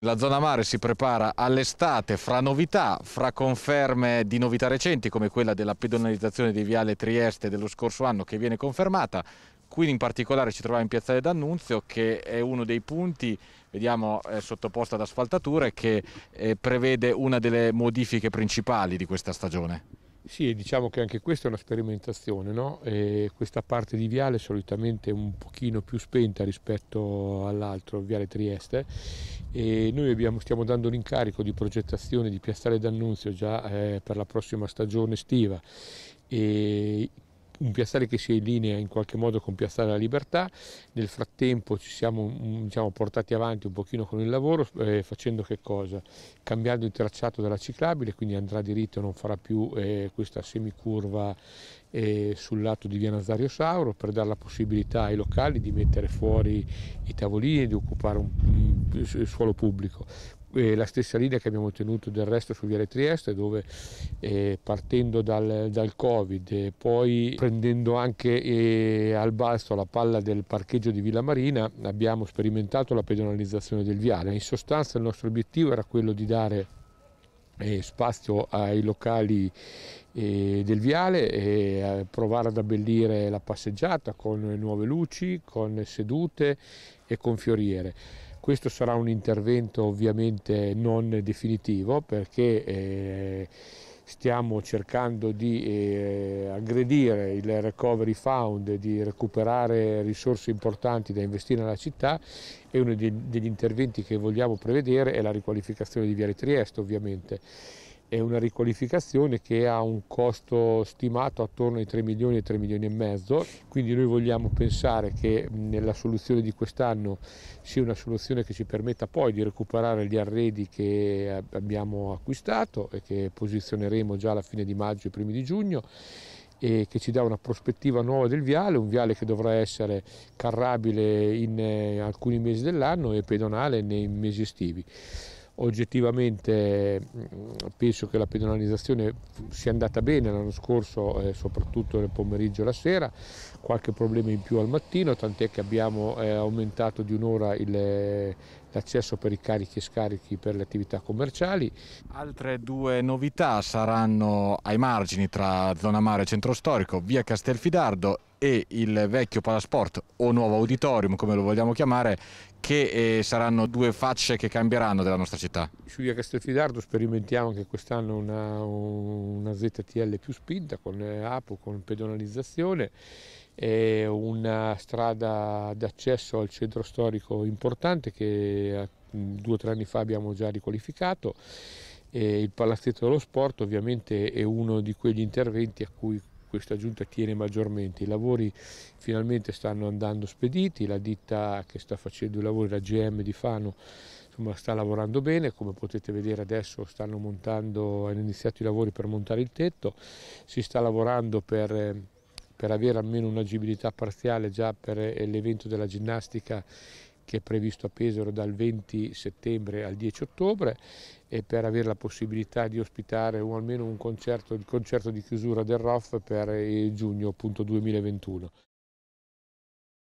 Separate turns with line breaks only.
La zona mare si prepara all'estate fra novità, fra conferme di novità recenti come quella della pedonalizzazione di Viale Trieste dello scorso anno che viene confermata. Qui in particolare ci troviamo in Piazzale d'Annunzio che è uno dei punti, vediamo è eh, sottoposta ad asfaltature, che eh, prevede una delle modifiche principali di questa stagione.
Sì, diciamo che anche questa è una sperimentazione, no? questa parte di viale è solitamente un pochino più spenta rispetto all'altro, il viale Trieste, e noi abbiamo, stiamo dando l'incarico di progettazione di Piazzale d'Annunzio già eh, per la prossima stagione estiva e un piazzale che sia in linea in qualche modo con Piazzale della Libertà, nel frattempo ci siamo mm, diciamo, portati avanti un pochino con il lavoro eh, facendo che cosa? Cambiando il tracciato della ciclabile, quindi andrà diritto, e non farà più eh, questa semicurva eh, sul lato di via Nazario Sauro per dare la possibilità ai locali di mettere fuori i tavolini e di occupare un, un, mm, il suolo pubblico la stessa linea che abbiamo tenuto del resto su Viale Trieste dove eh, partendo dal, dal Covid e poi prendendo anche eh, al balzo la palla del parcheggio di Villa Marina abbiamo sperimentato la pedonalizzazione del viale. In sostanza il nostro obiettivo era quello di dare eh, spazio ai locali eh, del viale e eh, provare ad abbellire la passeggiata con nuove luci, con sedute e con fioriere. Questo sarà un intervento ovviamente non definitivo perché eh, stiamo cercando di eh, aggredire il recovery fund, di recuperare risorse importanti da investire nella città e uno degli interventi che vogliamo prevedere è la riqualificazione di Viale Trieste ovviamente è una riqualificazione che ha un costo stimato attorno ai 3 milioni e 3 milioni e mezzo, quindi noi vogliamo pensare che nella soluzione di quest'anno sia una soluzione che ci permetta poi di recuperare gli arredi che abbiamo acquistato e che posizioneremo già alla fine di maggio e primi di giugno e che ci dà una prospettiva nuova del viale, un viale che dovrà essere carrabile in eh, alcuni mesi dell'anno e pedonale nei mesi estivi. Oggettivamente mm, penso che la pedonalizzazione sia andata bene l'anno scorso, eh, soprattutto nel pomeriggio e la sera, qualche problema in più al mattino, tant'è che abbiamo eh, aumentato di un'ora il,
l'accesso per i carichi e scarichi per le attività commerciali. Altre due novità saranno ai margini tra zona mare e centro storico, via Castelfidardo e il vecchio Palasport o nuovo auditorium come lo vogliamo chiamare che eh, saranno due facce che cambieranno della nostra città.
Su via Castelfidardo sperimentiamo anche quest'anno una, una, ZTL più spinta con eh, APO, con pedonalizzazione è una strada d'accesso al centro storico importante che eh, due o tre anni fa abbiamo già riqualificato e il palazzetto dello sport ovviamente è uno di quegli interventi a cui questa giunta tiene maggiormente. I lavori finalmente stanno andando spediti, la ditta che sta facendo i lavori, la GM di Fano, insomma, sta lavorando bene, come potete vedere adesso stanno montando, hanno iniziato i lavori per montare il tetto, si sta lavorando per eh, per avere almeno un'agibilità parziale già per eh, l'evento della ginnastica che è previsto a Pesaro dal 20 settembre al 10 ottobre e per avere la possibilità di ospitare almeno un concerto, il concerto di chiusura del ROF per giugno appunto, 2021.